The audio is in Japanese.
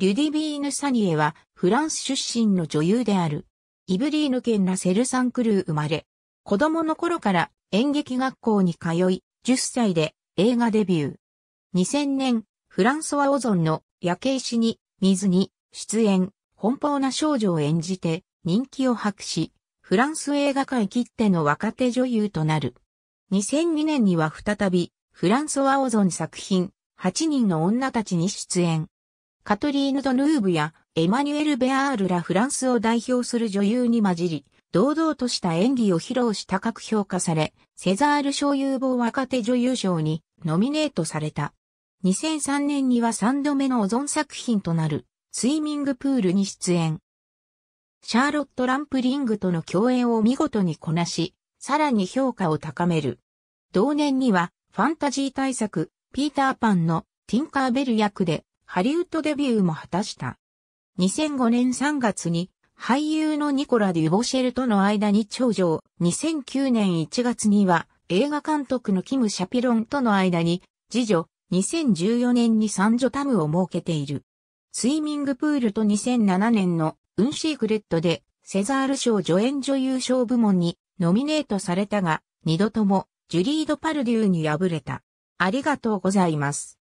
リュディビーヌ・サニエはフランス出身の女優である。イブリーヌ県ラセルサンクルー生まれ、子供の頃から演劇学校に通い、10歳で映画デビュー。2000年、フランソワ・オゾンの夜景石に、水に、出演、奔放な少女を演じて、人気を博し、フランス映画界きっての若手女優となる。2002年には再び、フランソワ・オゾン作品、8人の女たちに出演。カトリーヌ・ドヌーブやエマニュエル・ベアールらフランスを代表する女優に混じり、堂々とした演技を披露し高く評価され、セザールー有望若手女優賞にノミネートされた。2003年には3度目のオゾン作品となる、スイミングプールに出演。シャーロット・ランプリングとの共演を見事にこなし、さらに評価を高める。同年には、ファンタジー大作、ピーターパンのティンカーベル役で、ハリウッドデビューも果たした。2005年3月に俳優のニコラ・デュボシェルとの間に長女、2009年1月には映画監督のキム・シャピロンとの間に次女、2014年に三女タムを設けている。スイミングプールと2007年のウンシークレットでセザール賞助演女優賞部門にノミネートされたが、二度ともジュリード・パルデューに敗れた。ありがとうございます。